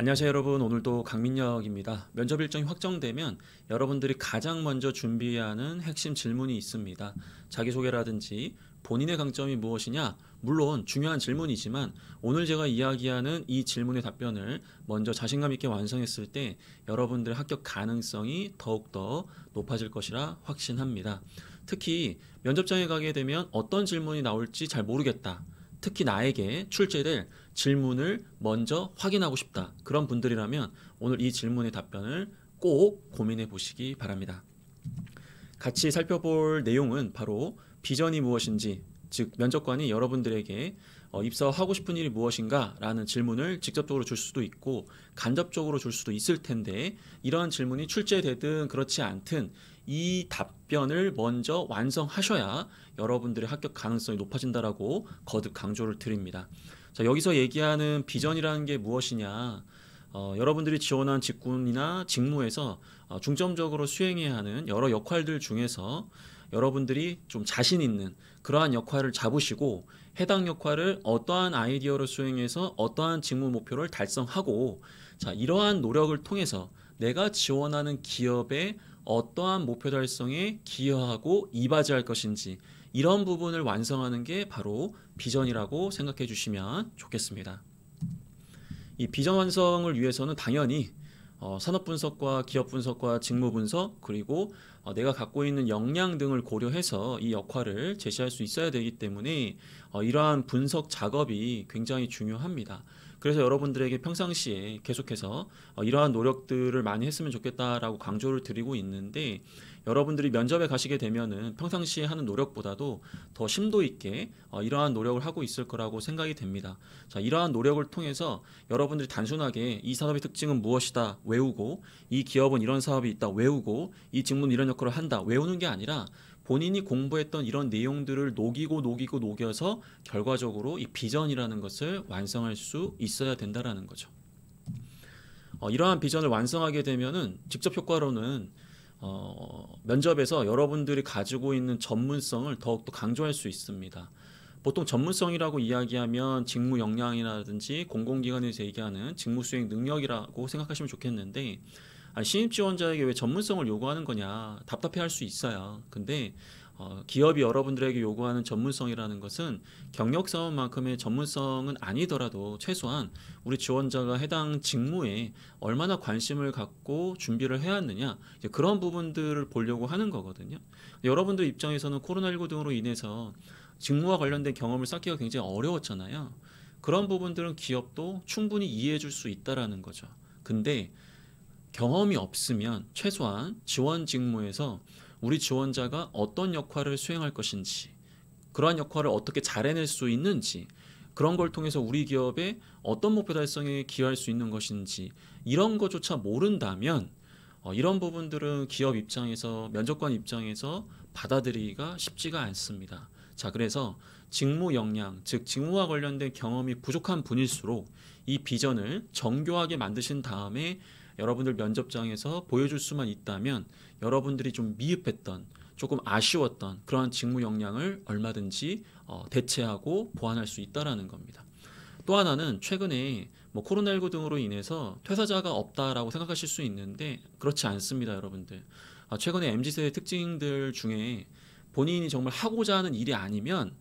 안녕하세요 여러분 오늘도 강민혁입니다. 면접 일정이 확정되면 여러분들이 가장 먼저 준비하는 핵심 질문이 있습니다. 자기소개라든지 본인의 강점이 무엇이냐 물론 중요한 질문이지만 오늘 제가 이야기하는 이 질문의 답변을 먼저 자신감 있게 완성했을 때 여러분들의 합격 가능성이 더욱더 높아질 것이라 확신합니다. 특히 면접장에 가게 되면 어떤 질문이 나올지 잘 모르겠다. 특히 나에게 출제될 질문을 먼저 확인하고 싶다. 그런 분들이라면 오늘 이 질문의 답변을 꼭 고민해 보시기 바랍니다. 같이 살펴볼 내용은 바로 비전이 무엇인지, 즉 면접관이 여러분들에게 어, 입사하고 싶은 일이 무엇인가라는 질문을 직접적으로 줄 수도 있고 간접적으로 줄 수도 있을 텐데 이러한 질문이 출제되든 그렇지 않든 이 답변을 먼저 완성하셔야 여러분들의 합격 가능성이 높아진다라고 거듭 강조를 드립니다. 자, 여기서 얘기하는 비전이라는 게 무엇이냐? 어, 여러분들이 지원한 직군이나 직무에서 어, 중점적으로 수행해야 하는 여러 역할들 중에서 여러분들이 좀 자신 있는 그러한 역할을 잡으시고 해당 역할을 어떠한 아이디어를 수행해서 어떠한 직무 목표를 달성하고 자 이러한 노력을 통해서 내가 지원하는 기업의 어떠한 목표 달성에 기여하고 이바지할 것인지 이런 부분을 완성하는 게 바로 비전이라고 생각해 주시면 좋겠습니다. 이 비전 완성을 위해서는 당연히 어, 산업 분석과 기업 분석과 직무 분석 그리고 어, 내가 갖고 있는 역량 등을 고려해서 이 역할을 제시할 수 있어야 되기 때문에 어, 이러한 분석 작업이 굉장히 중요합니다. 그래서 여러분들에게 평상시에 계속해서 어, 이러한 노력들을 많이 했으면 좋겠다라고 강조를 드리고 있는데 여러분들이 면접에 가시게 되면은 평상시에 하는 노력보다도 더 심도 있게 어, 이러한 노력을 하고 있을 거라고 생각이 됩니다. 자, 이러한 노력을 통해서 여러분들이 단순하게 이 산업의 특징은 무엇이다 외우고 이 기업은 이런 사업이 있다 외우고 이 직무는 이런 역할을 한다 외우는 게 아니라 본인이 공부했던 이런 내용들을 녹이고 녹이고 녹여서 결과적으로 이 비전이라는 것을 완성할 수 있어야 된다라는 거죠. 어, 이러한 비전을 완성하게 되면은 직접 효과로는 어, 면접에서 여러분들이 가지고 있는 전문성을 더욱더 강조할 수 있습니다. 보통 전문성이라고 이야기하면 직무 역량이라든지 공공기관에서 얘기하는 직무 수행 능력이라고 생각하시면 좋겠는데 아 신입 지원자에게 왜 전문성을 요구하는 거냐 답답해할 수 있어요. 근데 어, 기업이 여러분들에게 요구하는 전문성이라는 것은 경력 사원만큼의 전문성은 아니더라도 최소한 우리 지원자가 해당 직무에 얼마나 관심을 갖고 준비를 해왔느냐 그런 부분들을 보려고 하는 거거든요. 여러분들 입장에서는 코로나19 등으로 인해서 직무와 관련된 경험을 쌓기가 굉장히 어려웠잖아요. 그런 부분들은 기업도 충분히 이해해 줄 수 있다라는 거죠. 근데 경험이 없으면 최소한 지원 직무에서 우리 지원자가 어떤 역할을 수행할 것인지 그러한 역할을 어떻게 잘해낼 수 있는지 그런 걸 통해서 우리 기업에 어떤 목표 달성에 기여할 수 있는 것인지 이런 것조차 모른다면 어, 이런 부분들은 기업 입장에서 면접관 입장에서 받아들이기가 쉽지가 않습니다. 자 그래서 직무 역량 즉 직무와 관련된 경험이 부족한 분일수록 이 비전을 정교하게 만드신 다음에 여러분들 면접장에서 보여줄 수만 있다면 여러분들이 좀 미흡했던 조금 아쉬웠던 그러한 직무 역량을 얼마든지 어, 대체하고 보완할 수 있다라는 겁니다. 또 하나는 최근에 뭐 코로나19 등으로 인해서 퇴사자가 없다라고 생각하실 수 있는데 그렇지 않습니다, 여러분들. 아, 최근에 mz 세의 특징들 중에 본인이 정말 하고자 하는 일이 아니면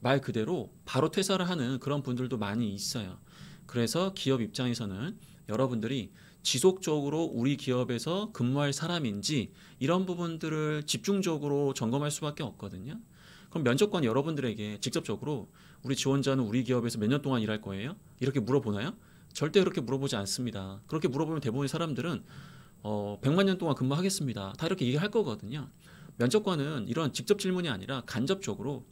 말 그대로 바로 퇴사를 하는 그런 분들도 많이 있어요. 그래서 기업 입장에서는 여러분들이 지속적으로 우리 기업에서 근무할 사람인지 이런 부분들을 집중적으로 점검할 수밖에 없거든요. 그럼 면접관 여러분들에게 직접적으로 우리 지원자는 우리 기업에서 몇 년 동안 일할 거예요? 이렇게 물어보나요? 절대 그렇게 물어보지 않습니다. 그렇게 물어보면 대부분의 사람들은 어, 100만 년 동안 근무하겠습니다. 다 이렇게 얘기할 거거든요. 면접관은 이런 직접 질문이 아니라 간접적으로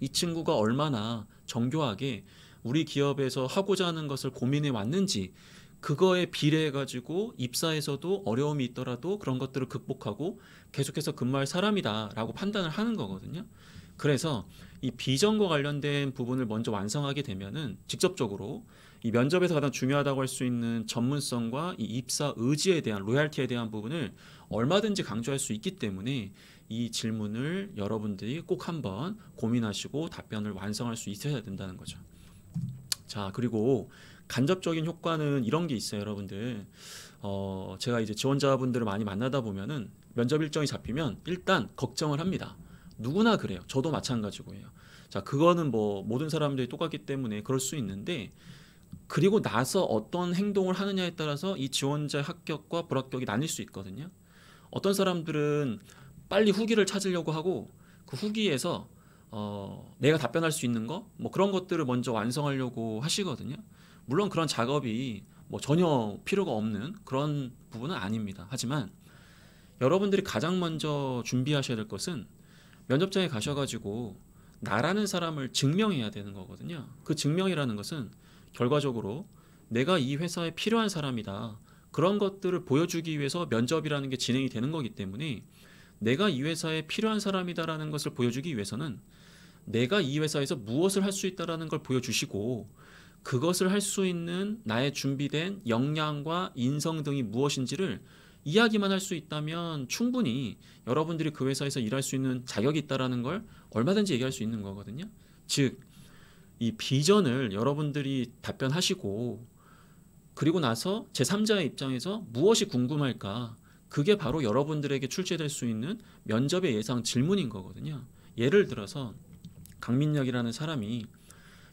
이 친구가 얼마나 정교하게 우리 기업에서 하고자 하는 것을 고민해 왔는지 그거에 비례해 가지고 입사에서도 어려움이 있더라도 그런 것들을 극복하고 계속해서 근무할 사람이다라고 판단을 하는 거거든요. 그래서 이 비전과 관련된 부분을 먼저 완성하게 되면은 직접적으로 이 면접에서 가장 중요하다고 할 수 있는 전문성과 이 입사 의지에 대한 로얄티에 대한 부분을 얼마든지 강조할 수 있기 때문에 이 질문을 여러분들이 꼭 한번 고민하시고 답변을 완성할 수 있어야 된다는 거죠. 자, 그리고 간접적인 효과는 이런 게 있어요, 여러분들. 어, 제가 이제 지원자분들을 많이 만나다 보면은 면접 일정이 잡히면 일단 걱정을 합니다. 누구나 그래요. 저도 마찬가지고요. 자, 그거는 뭐 모든 사람들이 똑같기 때문에 그럴 수 있는데 그리고 나서 어떤 행동을 하느냐에 따라서 이 지원자 의 합격과 불합격이 나뉠 수 있거든요. 어떤 사람들은 빨리 후기를 찾으려고 하고 그 후기에서 어, 내가 답변할 수 있는 거뭐 그런 것들을 먼저 완성하려고 하시거든요. 물론 그런 작업이 뭐 전혀 필요가 없는 그런 부분은 아닙니다. 하지만 여러분들이 가장 먼저 준비하셔야 될 것은 면접장에 가셔가지고 나라는 사람을 증명해야 되는 거거든요. 그 증명이라는 것은 결과적으로 내가 이 회사에 필요한 사람이다. 그런 것들을 보여주기 위해서 면접이라는 게 진행이 되는 거기 때문에 내가 이 회사에 필요한 사람이다라는 것을 보여주기 위해서는 내가 이 회사에서 무엇을 할 수 있다라는 걸 보여주시고 그것을 할 수 있는 나의 준비된 역량과 인성 등이 무엇인지를 이야기만 할 수 있다면 충분히 여러분들이 그 회사에서 일할 수 있는 자격이 있다라는 걸 얼마든지 얘기할 수 있는 거거든요. 즉, 이 비전을 여러분들이 답변하시고 그리고 나서 제3자의 입장에서 무엇이 궁금할까? 그게 바로 여러분들에게 출제될 수 있는 면접의 예상 질문인 거거든요. 예를 들어서 강민혁이라는 사람이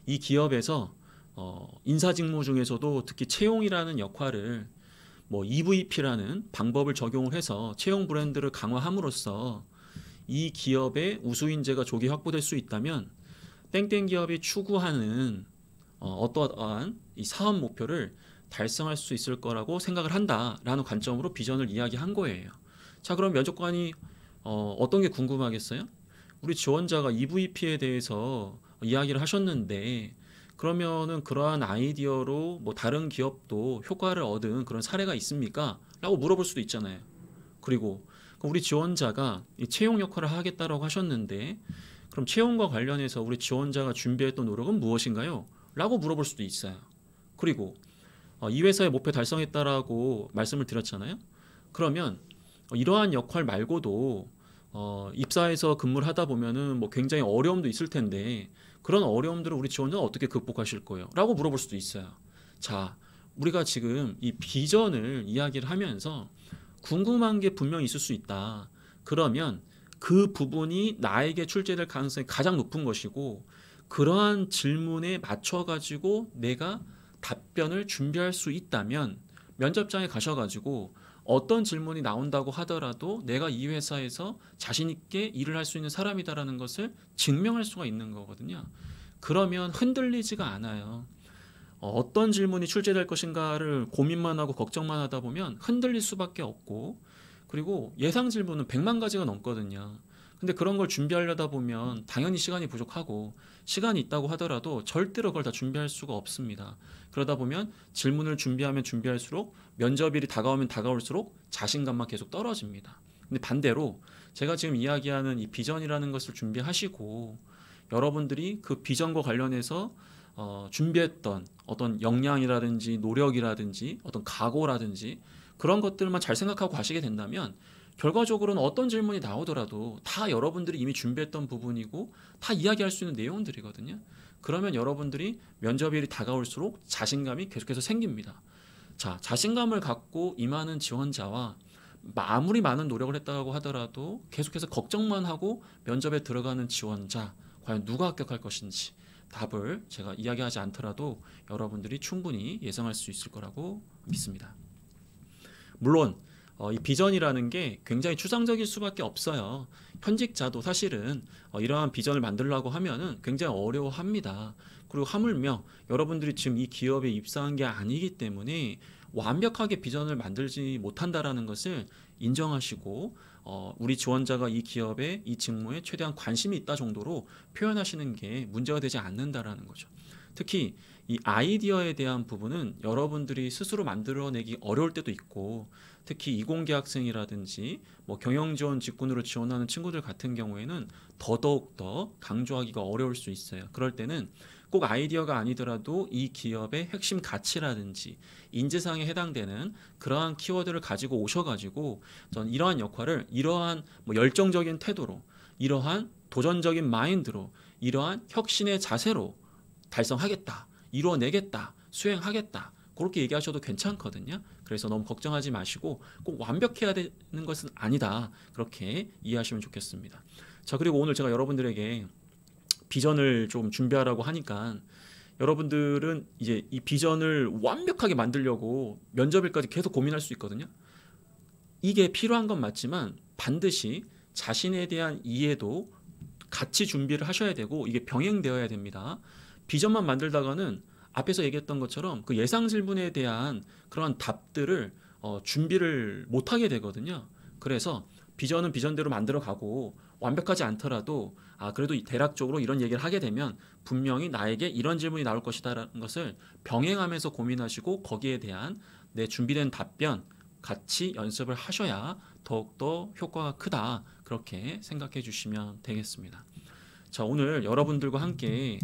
이 기업에서 어, 인사직무 중에서도 특히 채용이라는 역할을 뭐 EVP라는 방법을 적용을 해서 채용 브랜드를 강화함으로써 이 기업의 우수인재가 조기 확보될 수 있다면 땡땡 기업이 추구하는 어, 떠한 사업 목표를 달성할 수 있을 거라고 생각을 한다라는 관점으로 비전을 이야기한 거예요. 자 그럼 면접관이 어, 어떤 게 궁금하겠어요? 우리 지원자가 EVP에 대해서 이야기를 하셨는데 그러면은 그러한 아이디어로 뭐 다른 기업도 효과를 얻은 그런 사례가 있습니까? 라고 물어볼 수도 있잖아요. 그리고 우리 지원자가 채용 역할을 하겠다라고 하셨는데 그럼 채용과 관련해서 우리 지원자가 준비했던 노력은 무엇인가요? 라고 물어볼 수도 있어요. 그리고 어, 이 회사의 목표 달성했다라고 말씀을 드렸잖아요. 그러면 어, 이러한 역할 말고도 어, 입사해서 근무를 하다 보면은 뭐 굉장히 어려움도 있을 텐데 그런 어려움들을 우리 지원자는 어떻게 극복하실 거예요? 라고 물어볼 수도 있어요. 자, 우리가 지금 이 비전을 이야기를 하면서 궁금한 게 분명히 있을 수 있다. 그러면 그 부분이 나에게 출제될 가능성이 가장 높은 것이고 그러한 질문에 맞춰가지고 내가 답변을 준비할 수 있다면 면접장에 가셔가지고 어떤 질문이 나온다고 하더라도 내가 이 회사에서 자신 있게 일을 할 수 있는 사람이다라는 것을 증명할 수가 있는 거거든요. 그러면 흔들리지가 않아요. 어, 어떤 질문이 출제될 것인가를 고민만 하고 걱정만 하다 보면 흔들릴 수밖에 없고 그리고 예상 질문은 100만 가지가 넘거든요. 근데 그런 걸 준비하려다 보면 당연히 시간이 부족하고 시간이 있다고 하더라도 절대로 그걸 다 준비할 수가 없습니다. 그러다 보면 질문을 준비하면 준비할수록 면접일이 다가오면 다가올수록 자신감만 계속 떨어집니다. 근데 반대로 제가 지금 이야기하는 이 비전이라는 것을 준비하시고 여러분들이 그 비전과 관련해서 어, 준비했던 어떤 역량이라든지 노력이라든지 어떤 각오라든지 그런 것들만 잘 생각하고 가시게 된다면 결과적으로는 어떤 질문이 나오더라도 다 여러분들이 이미 준비했던 부분이고 다 이야기할 수 있는 내용들이거든요. 그러면 여러분들이 면접일이 다가올수록 자신감이 계속해서 생깁니다. 자, 자신감을 갖고 임하는 지원자와 아무리 많은 노력을 했다고 하더라도 계속해서 걱정만 하고 면접에 들어가는 지원자 과연 누가 합격할 것인지 답을 제가 이야기하지 않더라도 여러분들이 충분히 예상할 수 있을 거라고 믿습니다. 물론 어, 이 비전이라는 게 굉장히 추상적일 수밖에 없어요. 현직자도 사실은 어, 이러한 비전을 만들려고 하면은 굉장히 어려워합니다. 그리고 하물며 여러분들이 지금 이 기업에 입사한 게 아니기 때문에 완벽하게 비전을 만들지 못한다라는 것을 인정하시고 어, 우리 지원자가 이 기업에 이 직무에 최대한 관심이 있다 정도로 표현하시는 게 문제가 되지 않는다라는 거죠. 특히 이 아이디어에 대한 부분은 여러분들이 스스로 만들어내기 어려울 때도 있고 특히 이공계학생이라든지 뭐 경영지원 직군으로 지원하는 친구들 같은 경우에는 더더욱 더 강조하기가 어려울 수 있어요. 그럴 때는 꼭 아이디어가 아니더라도 이 기업의 핵심 가치라든지 인재상에 해당되는 그러한 키워드를 가지고 오셔가지고 전 이러한 역할을 이러한 뭐 열정적인 태도로 이러한 도전적인 마인드로 이러한 혁신의 자세로 달성하겠다 이루어내겠다 수행하겠다 그렇게 얘기하셔도 괜찮거든요. 그래서 너무 걱정하지 마시고 꼭 완벽해야 되는 것은 아니다. 그렇게 이해하시면 좋겠습니다. 자, 그리고 오늘 제가 여러분들에게 비전을 좀 준비하라고 하니까 여러분들은 이제 이 비전을 완벽하게 만들려고 면접일까지 계속 고민할 수 있거든요. 이게 필요한 건 맞지만 반드시 자신에 대한 이해도 같이 준비를 하셔야 되고 이게 병행되어야 됩니다. 비전만 만들다가는 앞에서 얘기했던 것처럼 그 예상 질문에 대한 그런 답들을 어, 준비를 못하게 되거든요. 그래서 비전은 비전대로 만들어가고 완벽하지 않더라도 아 그래도 대략적으로 이런 얘기를 하게 되면 분명히 나에게 이런 질문이 나올 것이다라는 것을 병행하면서 고민하시고 거기에 대한 내 준비된 답변 같이 연습을 하셔야 더욱더 효과가 크다 그렇게 생각해 주시면 되겠습니다. 자 오늘 여러분들과 함께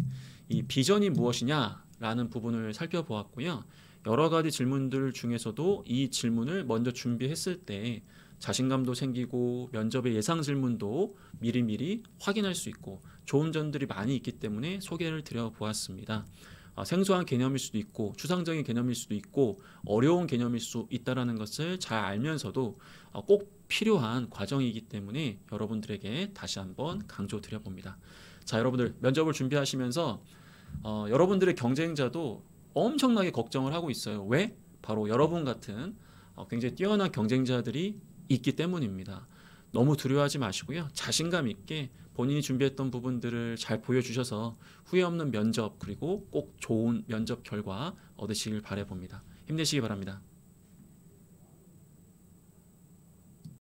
이 비전이 무엇이냐 라는 부분을 살펴보았고요. 여러 가지 질문들 중에서도 이 질문을 먼저 준비했을 때 자신감도 생기고 면접의 예상 질문도 미리미리 확인할 수 있고 좋은 점들이 많이 있기 때문에 소개를 드려보았습니다. 아, 생소한 개념일 수도 있고 추상적인 개념일 수도 있고 어려운 개념일 수 있다라는 것을 잘 알면서도 아, 꼭 필요한 과정이기 때문에 여러분들에게 다시 한번 강조드려 봅니다. 자, 여러분들 면접을 준비하시면서 어, 여러분들의 경쟁자도 엄청나게 걱정을 하고 있어요. 왜? 바로 여러분 같은 어, 굉장히 뛰어난 경쟁자들이 있기 때문입니다. 너무 두려워하지 마시고요. 자신감 있게 본인이 준비했던 부분들을 잘 보여주셔서 후회 없는 면접 그리고 꼭 좋은 면접 결과 얻으시길 바래봅니다. 힘내시기 바랍니다.